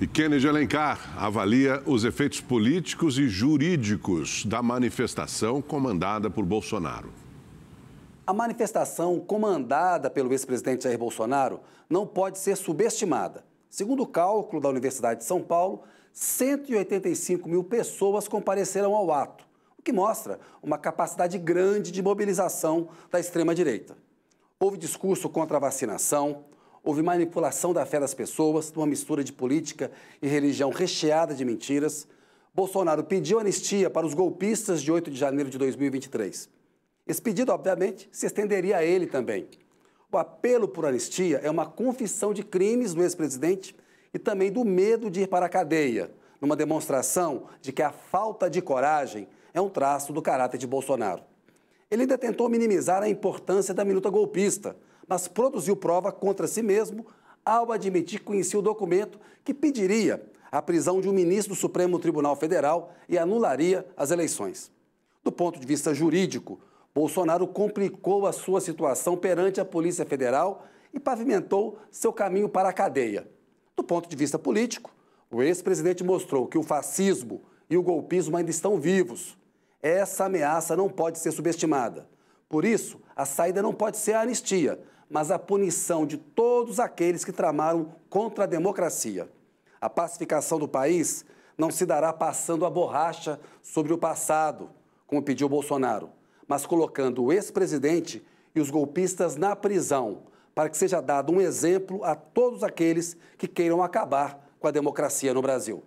E Kennedy Alencar avalia os efeitos políticos e jurídicos da manifestação comandada por Bolsonaro. A manifestação comandada pelo ex-presidente Jair Bolsonaro não pode ser subestimada. Segundo o cálculo da Universidade de São Paulo, 185 mil pessoas compareceram ao ato, o que mostra uma capacidade grande de mobilização da extrema-direita. Houve discurso contra a vacinação, houve manipulação da fé das pessoas, numa mistura de política e religião recheada de mentiras. Bolsonaro pediu anistia para os golpistas de 8 de janeiro de 2023. Esse pedido, obviamente, se estenderia a ele também. O apelo por anistia é uma confissão de crimes do ex-presidente e também do medo de ir para a cadeia, numa demonstração de que a falta de coragem é um traço do caráter de Bolsonaro. Ele ainda tentou minimizar a importância da minuta golpista, mas produziu prova contra si mesmo ao admitir que conhecia o documento que pediria a prisão de um ministro do Supremo Tribunal Federal e anularia as eleições. Do ponto de vista jurídico, Bolsonaro complicou a sua situação perante a Polícia Federal e pavimentou seu caminho para a cadeia. Do ponto de vista político, o ex-presidente mostrou que o fascismo e o golpismo ainda estão vivos. Essa ameaça não pode ser subestimada. Por isso, a saída não pode ser a anistia, mas a punição de todos aqueles que tramaram contra a democracia. A pacificação do país não se dará passando a borracha sobre o passado, como pediu Bolsonaro, mas colocando o ex-presidente e os golpistas na prisão, para que seja dado um exemplo a todos aqueles que queiram acabar com a democracia no Brasil.